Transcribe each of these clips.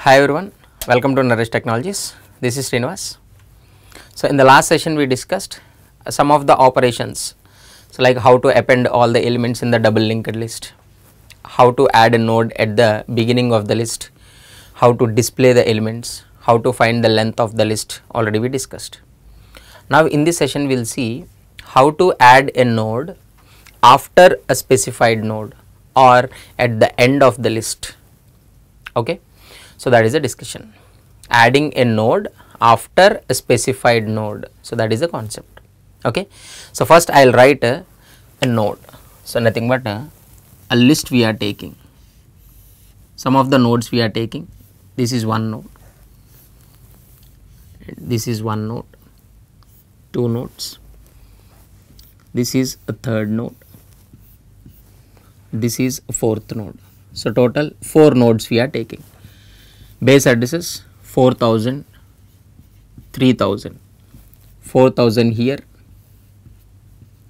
Hi everyone, welcome to Nourish Technologies. This is Srinivas. So, in the last session we discussed uh, some of the operations. So, like how to append all the elements in the double linked list, how to add a node at the beginning of the list, how to display the elements, how to find the length of the list already we discussed. Now, in this session we will see how to add a node after a specified node or at the end of the list. Okay so, that is a discussion adding a node after a specified node. So, that is a concept. Okay. So, first I will write a, a node. So, nothing but a, a list we are taking. Some of the nodes we are taking. This is one node. This is one node. Two nodes. This is a third node. This is a fourth node. So, total 4 nodes we are taking. Base addresses 4000, 3000, 4000 here,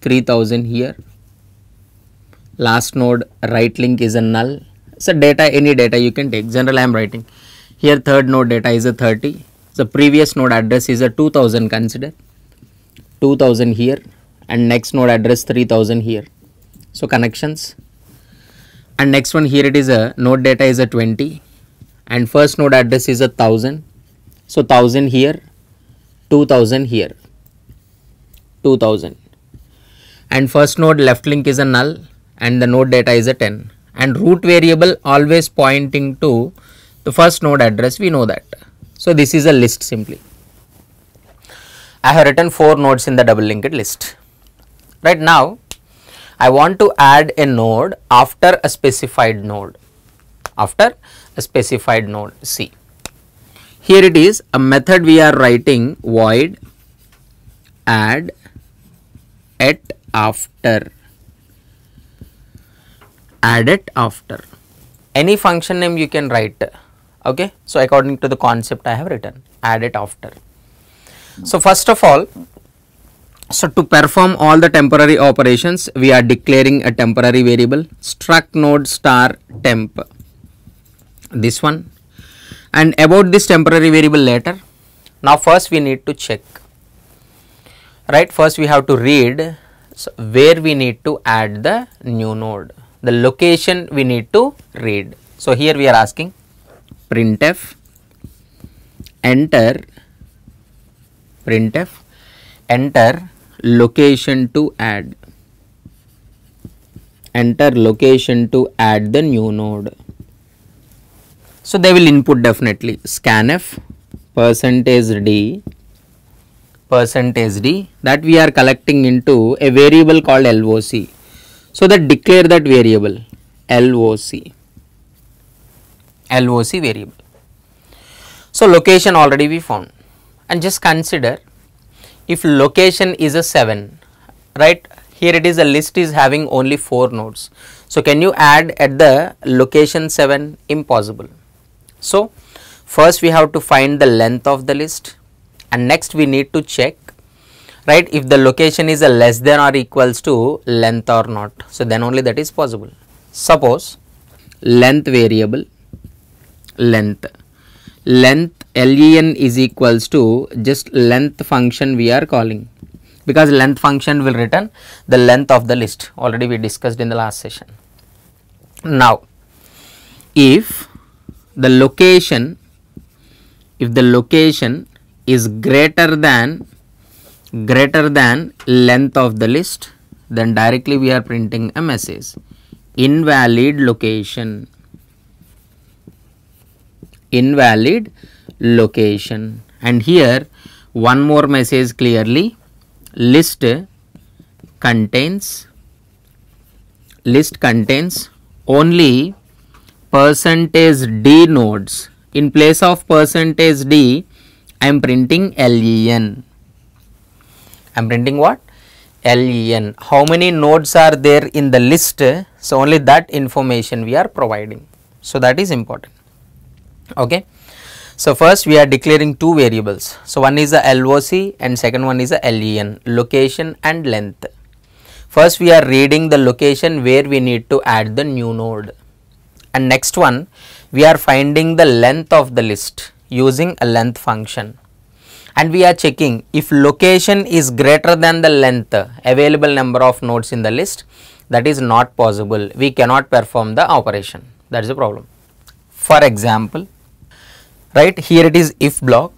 3000 here. Last node right link is a null. So data, any data you can take. General I am writing. Here third node data is a 30. The previous node address is a 2000 consider. 2000 here and next node address 3000 here. So connections and next one here it is a node data is a 20 and first node address is a thousand so thousand here 2000 here 2000 and first node left link is a null and the node data is a 10 and root variable always pointing to the first node address we know that so this is a list simply i have written four nodes in the double linked list right now i want to add a node after a specified node after specified node C. Here it is a method we are writing void add at after add it after any function name you can write okay so according to the concept i have written add it after so first of all so to perform all the temporary operations we are declaring a temporary variable struct node star temp this one and about this temporary variable later. Now, first we need to check, right. First we have to read so where we need to add the new node, the location we need to read. So, here we are asking printf enter printf enter location to add enter location to add the new node so, they will input definitely scanf percentage d percentage d that we are collecting into a variable called LOC. So, that declare that variable LOC LOC variable. So, location already we found and just consider if location is a 7 right here it is the list is having only 4 nodes. So, can you add at the location 7 impossible so, first we have to find the length of the list and next we need to check right if the location is a less than or equals to length or not. So, then only that is possible. Suppose length variable length length len is equals to just length function we are calling because length function will return the length of the list already we discussed in the last session. Now, if the location if the location is greater than greater than length of the list then directly we are printing a message invalid location invalid location and here one more message clearly list contains list contains only percentage D nodes. In place of percentage D, I am printing LEN. I am printing what? LEN. How many nodes are there in the list? So, only that information we are providing. So, that is important. Okay. So, first we are declaring two variables. So, one is the LOC and second one is the LEN, location and length. First, we are reading the location where we need to add the new node and next one we are finding the length of the list using a length function and we are checking if location is greater than the length available number of nodes in the list that is not possible we cannot perform the operation that is the problem for example right here it is if block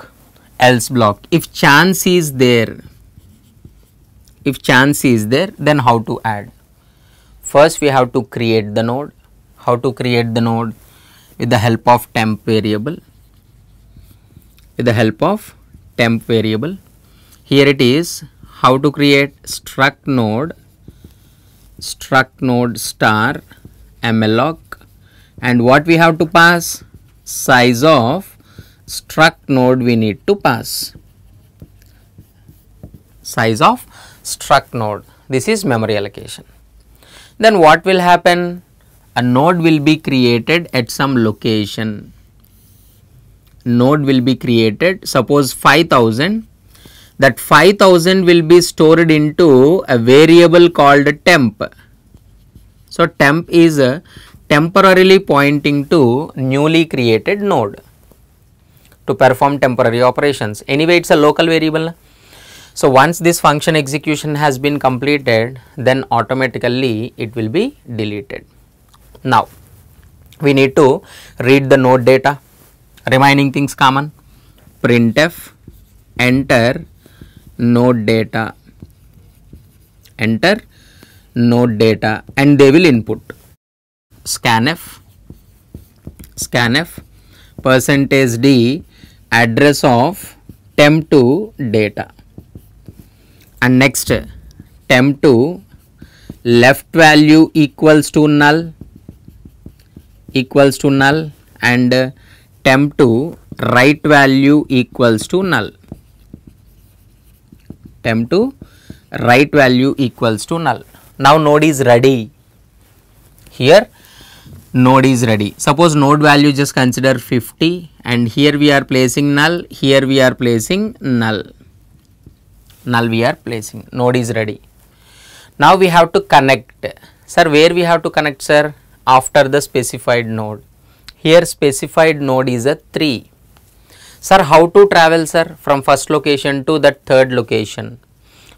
else block if chance is there if chance is there then how to add first we have to create the node how to create the node with the help of temp variable with the help of temp variable here it is how to create struct node struct node star malloc, and what we have to pass size of struct node we need to pass size of struct node this is memory allocation then what will happen a node will be created at some location node will be created suppose 5000 that 5000 will be stored into a variable called temp so temp is uh, temporarily pointing to newly created node to perform temporary operations anyway it's a local variable so once this function execution has been completed then automatically it will be deleted now, we need to read the node data. Remaining things common. Printf, enter node data, enter node data and they will input. Scanf, scanf, percentage %d address of temp 2 data and next temp 2 left value equals to null equals to null and uh, temp2 right value equals to null temp2 right value equals to null now node is ready here node is ready suppose node value just consider 50 and here we are placing null here we are placing null null we are placing node is ready now we have to connect sir where we have to connect sir after the specified node. Here specified node is a 3. Sir, how to travel sir from first location to the third location?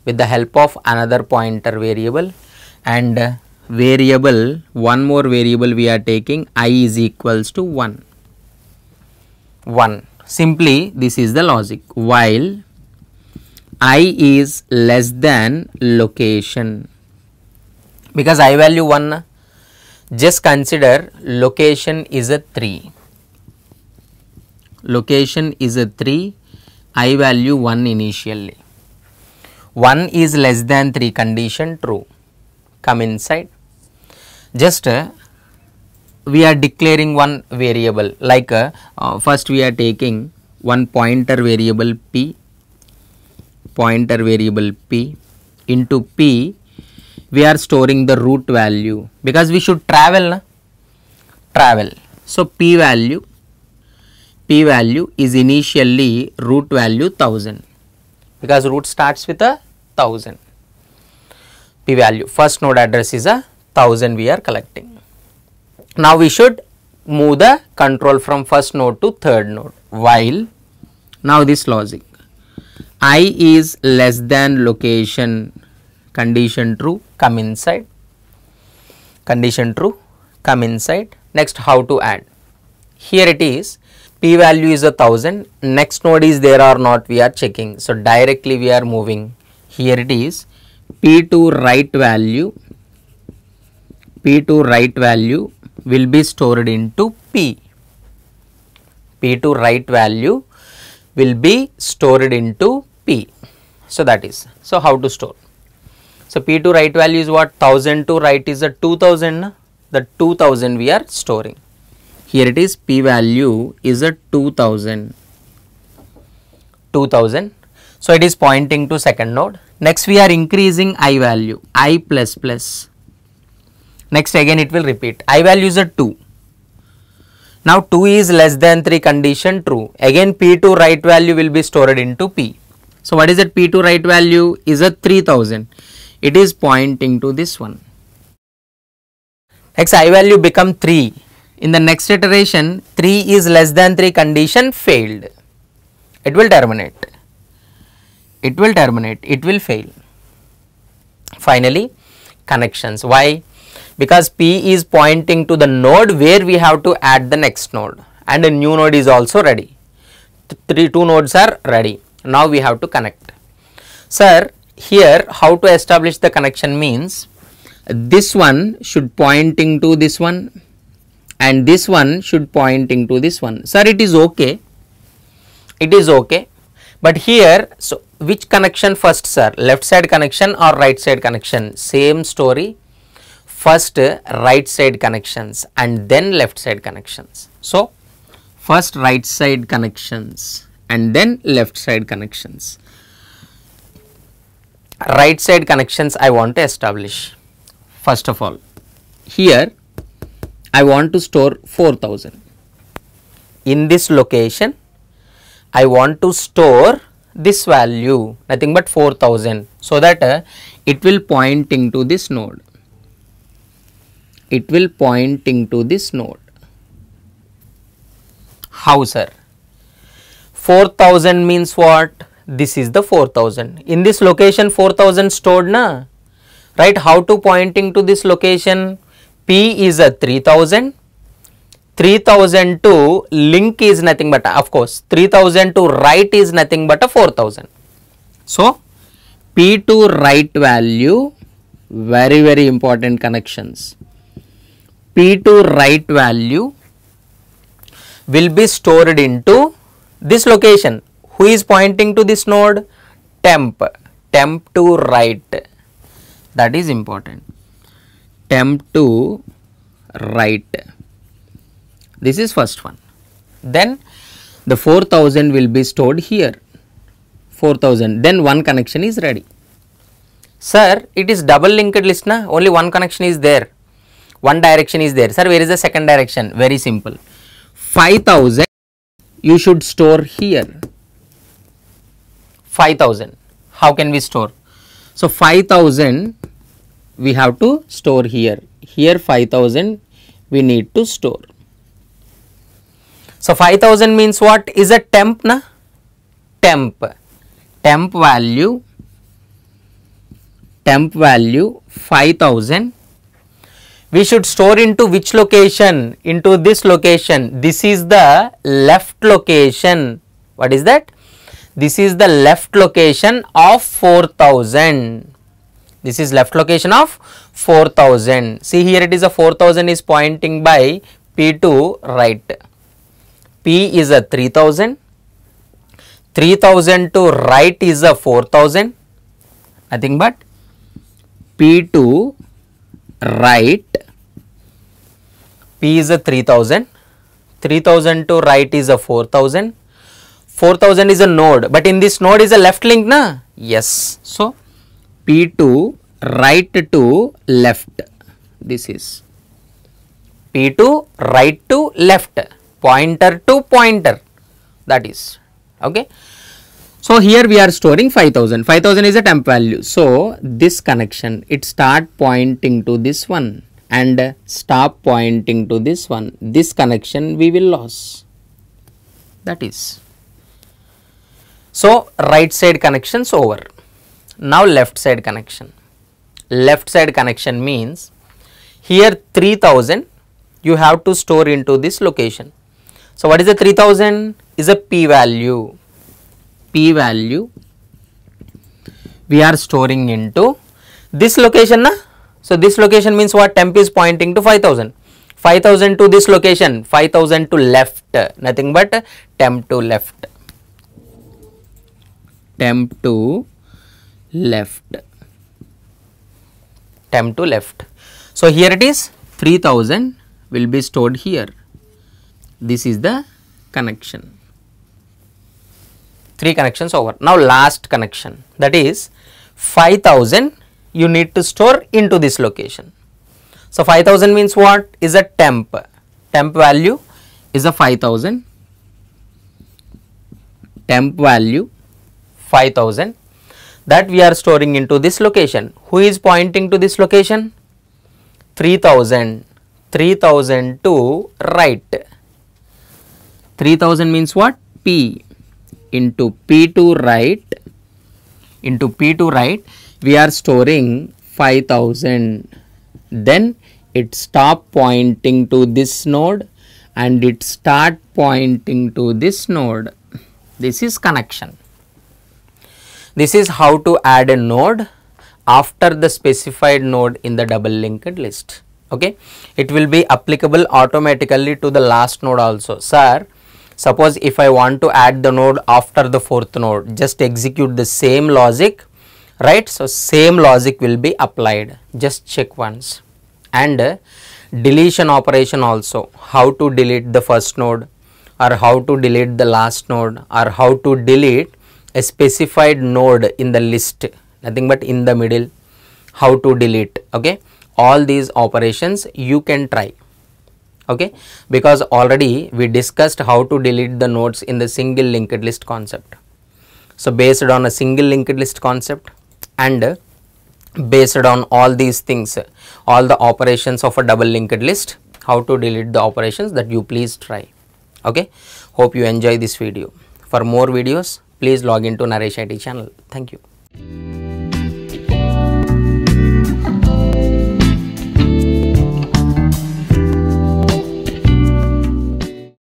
With the help of another pointer variable and uh, variable, one more variable we are taking i is equals to 1. 1. Simply this is the logic while i is less than location because i value 1 just consider location is a 3 location is a 3 i value 1 initially 1 is less than 3 condition true come inside just uh, we are declaring one variable like uh, uh, first we are taking one pointer variable p pointer variable p into p we are storing the root value because we should travel na? travel so p value p value is initially root value 1000 because root starts with a 1000 p value first node address is a 1000 we are collecting now we should move the control from first node to third node while now this logic i is less than location condition true come inside condition true come inside next how to add here it is p value is a thousand next node is there or not we are checking so directly we are moving here it is p2 write value p2 write value will be stored into p p2 write value will be stored into p so that is so how to store so P2 write value is what 1000 to right is a 2000 the 2000 we are storing. Here it is P value is a 2000 2000. So it is pointing to second node. Next we are increasing I value I plus plus. Next again it will repeat I value is a 2. Now 2 is less than 3 condition true. Again P2 right value will be stored into P. So what is it P2 right value is a 3000 it is pointing to this one. X i value become 3. In the next iteration 3 is less than 3 condition failed. It will terminate. It will terminate. It will fail. Finally, connections. Why? Because P is pointing to the node where we have to add the next node and a new node is also ready. Th three two nodes are ready. Now we have to connect. Sir, here how to establish the connection means this one should pointing to this one and this one should pointing to this one sir it is okay it is okay but here so which connection first sir left side connection or right side connection same story first right side connections and then left side connections so first right side connections and then left side connections right side connections I want to establish. First of all, here I want to store 4000. In this location, I want to store this value nothing but 4000 so that uh, it will pointing to this node. It will pointing to this node. How sir? 4000 means what? this is the 4000 in this location 4000 stored na right how to pointing to this location p is a 3000 3000 to link is nothing but of course 3000 to right is nothing but a 4000 so p to right value very very important connections p to right value will be stored into this location who is pointing to this node temp temp to right that is important temp to right this is first one then the 4000 will be stored here 4000 then one connection is ready sir it is double linked list na only one connection is there one direction is there sir where is the second direction very simple 5000 you should store here 5000 how can we store so 5000 we have to store here here 5000 we need to store so 5000 means what is a temp na temp temp value temp value 5000 we should store into which location into this location this is the left location what is that this is the left location of 4000. This is left location of 4000. See here it is a 4000 is pointing by P2 right. P is a 3000. 3000 to right is a 4000. Nothing but P to right. P is a 3000. 3000 to right is a 4000. 4000 is a node but in this node is a left link na yes so p2 right to left this is p2 right to left pointer to pointer that is okay so here we are storing 5000 5000 is a temp value so this connection it start pointing to this one and stop pointing to this one this connection we will lose that is so, right side connections over. Now, left side connection. Left side connection means here 3000 you have to store into this location. So, what is the 3000 is a p value, p value we are storing into this location. Na? So, this location means what temp is pointing to 5000. 5000 to this location, 5000 to left, nothing but temp to left temp to left temp to left so here it is 3000 will be stored here this is the connection three connections over now last connection that is 5000 you need to store into this location so 5000 means what is a temp temp value is a 5000 temp value 5000 that we are storing into this location. Who is pointing to this location? 3000, 3000 to right. 3000 means what? P into P to right, into P to right, we are storing 5000. Then it stop pointing to this node and it start pointing to this node. This is connection. This is how to add a node after the specified node in the double linked list. Okay. It will be applicable automatically to the last node also. Sir, suppose if I want to add the node after the fourth node, just execute the same logic, right. So, same logic will be applied. Just check once and uh, deletion operation also how to delete the first node or how to delete the last node or how to delete a specified node in the list nothing but in the middle how to delete okay all these operations you can try okay because already we discussed how to delete the nodes in the single linked list concept so based on a single linked list concept and based on all these things all the operations of a double linked list how to delete the operations that you please try okay hope you enjoy this video for more videos please log into Naresh IT channel. Thank you.